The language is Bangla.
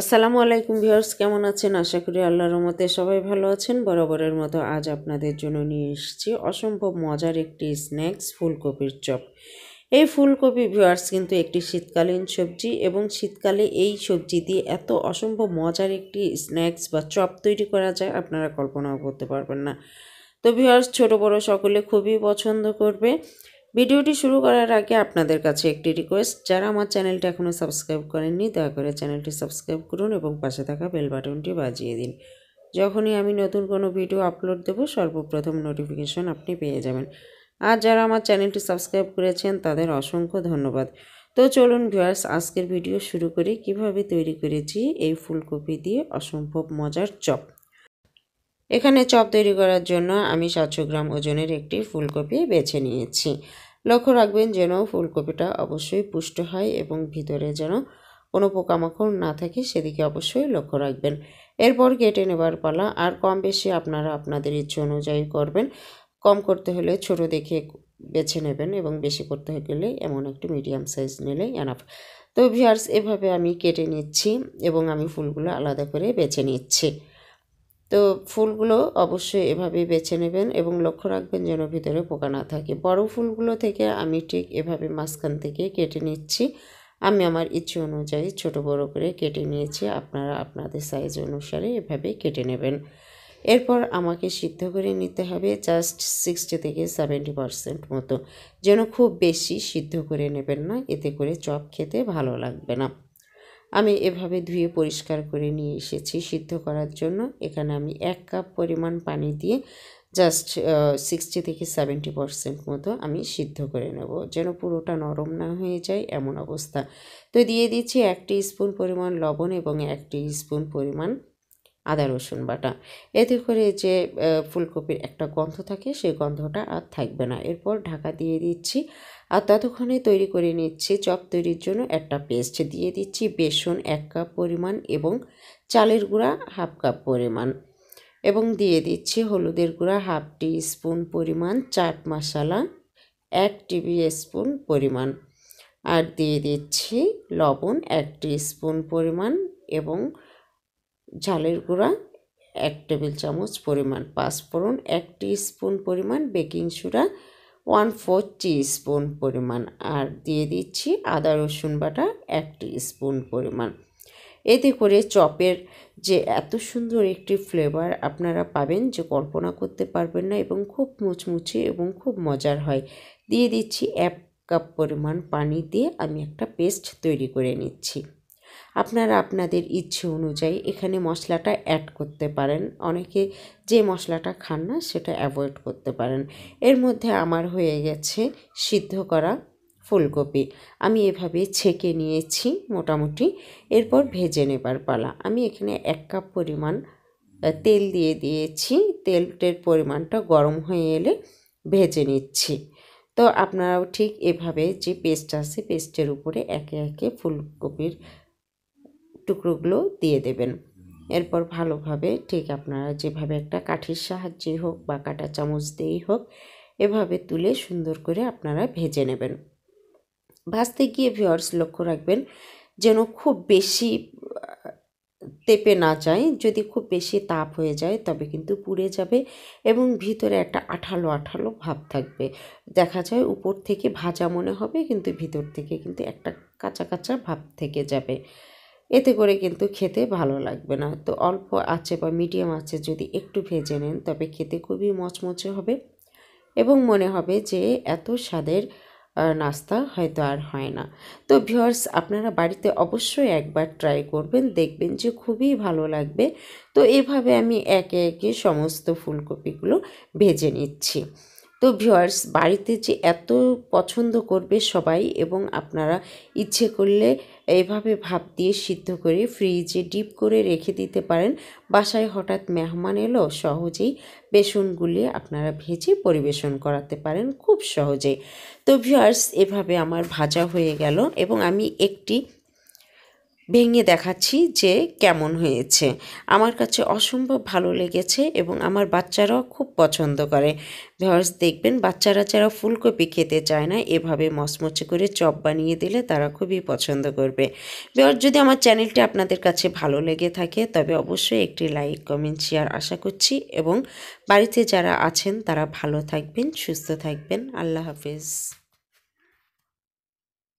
আসসালামু আলাইকুম ভিউয়ার্স কেমন আছেন আশা করি আল্লাহর রহমতে সবাই ভালো আছেন বরাবরের মতো আজ আপনাদের জন্য নিয়ে এসেছি অসম্ভব মজার একটি স্ন্যাক্স ফুলকপির চপ এই ফুলকপি ভিউয়ার্স কিন্তু একটি শীতকালীন সবজি এবং শীতকালে এই সবজি দিয়ে এত অসম্ভব মজার একটি স্ন্যাক্স বা চপ তৈরি করা যায় আপনারা কল্পনাও করতে পারবেন না তো ভিউয়ার্স ছোট বড় সকলে খুবই পছন্দ করবে ভিডিওটি শুরু করার আগে আপনাদের কাছে একটি রিকোয়েস্ট যারা আমার চ্যানেলটি এখনও সাবস্ক্রাইব করেননি দয়া করে চ্যানেলটি সাবস্ক্রাইব করুন এবং পাশে থাকা বেল বাটনটি বাজিয়ে দিন যখনই আমি নতুন কোনো ভিডিও আপলোড দেব সর্বপ্রথম নোটিফিকেশন আপনি পেয়ে যাবেন আর যারা আমার চ্যানেলটি সাবস্ক্রাইব করেছেন তাদের অসংখ্য ধন্যবাদ তো চলুন ভিউয়ার্স আজকের ভিডিও শুরু করি কিভাবে তৈরি করেছি এই ফুলকপি দিয়ে অসম্ভব মজার চপ এখানে চপ তৈরি করার জন্য আমি সাতশো গ্রাম ওজনের একটি ফুলকপি বেছে নিয়েছি লক্ষ্য রাখবেন যেন ফুলকপিটা অবশ্যই পুষ্ট হয় এবং ভিতরে যেন কোনো পোকামাকড় না থাকে সেদিকে অবশ্যই লক্ষ্য রাখবেন এরপর কেটে নেবার পালা আর কম বেশি আপনারা আপনাদের ইচ্ছে অনুযায়ী করবেন কম করতে হলে ছোট দেখে বেছে নেবেন এবং বেশি করতে গেলে এমন একটি মিডিয়াম সাইজ নিলে এনাফ তো ভিয়ার্স এভাবে আমি কেটে নিচ্ছি এবং আমি ফুলগুলো আলাদা করে বেছে নিচ্ছি তো ফুলগুলো অবশ্যই এভাবে বেছে নেবেন এবং লক্ষ্য রাখবেন যেন ভিতরে পোকা না থাকে বড় ফুলগুলো থেকে আমি ঠিক এভাবে মাঝখান থেকে কেটে নিচ্ছি আমি আমার ইচ্ছে অনুযায়ী ছোট বড় করে কেটে নিয়েছি আপনারা আপনাদের সাইজ অনুসারে এভাবে কেটে নেবেন এরপর আমাকে সিদ্ধ করে নিতে হবে জাস্ট সিক্সটি থেকে সেভেন্টি পারসেন্ট মতো যেন খুব বেশি সিদ্ধ করে নেবেন না এতে করে চপ খেতে ভালো লাগবে না আমি এভাবে ধুয়ে পরিষ্কার করে নিয়ে এসেছি সিদ্ধ করার জন্য এখানে আমি এক কাপ পরিমাণ পানি দিয়ে জাস্ট সিক্সটি থেকে সেভেন্টি পারসেন্ট মতো আমি সিদ্ধ করে নেব যেন পুরোটা নরম না হয়ে যায় এমন অবস্থা তো দিয়ে দিচ্ছি এক স্পুন পরিমাণ লবণ এবং এক স্পুন পরিমাণ আদা রসুন বাটা এতে করে যে ফুলকপির একটা গন্ধ থাকে সেই গন্ধটা আর থাকবে না এরপর ঢাকা দিয়ে দিচ্ছি আর ততক্ষণে তৈরি করে নিচ্ছি চপ তৈরির জন্য একটা পেস্ট দিয়ে দিচ্ছি বেসন এক কাপ পরিমাণ এবং চালের গুঁড়া হাফ কাপ পরিমাণ এবং দিয়ে দিচ্ছি হলুদের গুঁড়া হাফ টি স্পুন পরিমাণ চাট মশলা এক টিবি স্পুন পরিমাণ আর দিয়ে দিচ্ছি লবণ এক স্পুন পরিমাণ এবং ঝালের গুঁড়া এক টেবিল চামচ পরিমাণ পাঁচফোড়ন এক স্পুন পরিমাণ baking soda one four spoon পরিমাণ আর দিয়ে দিচ্ছি আদা রসুন বাটা এক স্পুন পরিমাণ এতে করে চপের যে এত সুন্দর একটি ফ্লেভার আপনারা পাবেন যে কল্পনা করতে পারবেন না এবং খুব মুচমুচে এবং খুব মজার হয় দিয়ে দিচ্ছি এক কাপ পরিমাণ পানি দিয়ে আমি একটা পেস্ট তৈরি করে নিচ্ছি আপনারা আপনাদের ইচ্ছে অনুযায়ী এখানে মশলাটা অ্যাড করতে পারেন অনেকে যে মশলাটা খান না সেটা অ্যাভয়েড করতে পারেন এর মধ্যে আমার হয়ে গেছে সিদ্ধ করা ফুলকপি আমি এভাবে ছেঁকে নিয়েছি মোটামুটি এরপর ভেজে নেবার পালা আমি এখানে এক কাপ পরিমাণ তেল দিয়ে দিয়েছি তেলটের পরিমাণটা গরম হয়ে এলে ভেজে নিচ্ছি তো আপনারাও ঠিক এভাবে যে পেস্ট আছে পেস্টের উপরে একে একে ফুলকপির টুকরোগুলো দিয়ে দেবেন এরপর ভালোভাবে ঠিক আপনারা যেভাবে একটা কাঠির সাহায্যেই হোক বা কাটা চামচ দিয়েই হোক এভাবে তুলে সুন্দর করে আপনারা ভেজে নেবেন ভাজতে গিয়ে ভিওর্স লক্ষ্য রাখবেন যেন খুব বেশি তেপে না যায় যদি খুব বেশি তাপ হয়ে যায় তবে কিন্তু পুড়ে যাবে এবং ভিতরে একটা আঠালো আঠালো ভাব থাকবে দেখা যায় উপর থেকে ভাজা মনে হবে কিন্তু ভিতর থেকে কিন্তু একটা কাঁচা কাঁচা ভাব থেকে যাবে এতে করে কিন্তু খেতে ভালো লাগবে না তো অল্প আছে বা মিডিয়াম আছে যদি একটু ভেজে নেন তবে খেতে খুবই মচমচে হবে এবং মনে হবে যে এত স্বাদের নাস্তা হয়তো আর হয় না তো ভিওর্স আপনারা বাড়িতে অবশ্যই একবার ট্রাই করবেন দেখবেন যে খুবই ভালো লাগবে তো এভাবে আমি একে একে সমস্ত ফুলকপিগুলো ভেজে নিচ্ছি তো ভিওয়ার্স বাড়িতে যে এত পছন্দ করবে সবাই এবং আপনারা ইচ্ছে করলে এভাবে ভাপ দিয়ে সিদ্ধ করে ফ্রিজে ডিপ করে রেখে দিতে পারেন বাসায় হঠাৎ মেহমান এলো সহজেই বেসন গুলিয়ে আপনারা ভেজে পরিবেশন করাতে পারেন খুব সহজেই তো ভিওয়ার্স এভাবে আমার ভাজা হয়ে গেল এবং আমি একটি ভেঙে দেখাচ্ছি যে কেমন হয়েছে আমার কাছে অসম্ভব ভালো লেগেছে এবং আমার বাচ্চারাও খুব পছন্দ করে ভর্স দেখবেন বাচ্চারা যারা ফুলকপি খেতে চায় না এভাবে মচমচে করে চপ বানিয়ে দিলে তারা খুবই পছন্দ করবে ভর্স যদি আমার চ্যানেলটি আপনাদের কাছে ভালো লেগে থাকে তবে অবশ্যই একটি লাইক কমেন্ট শেয়ার আশা করছি এবং বাড়িতে যারা আছেন তারা ভালো থাকবেন সুস্থ থাকবেন আল্লাহ হাফিজ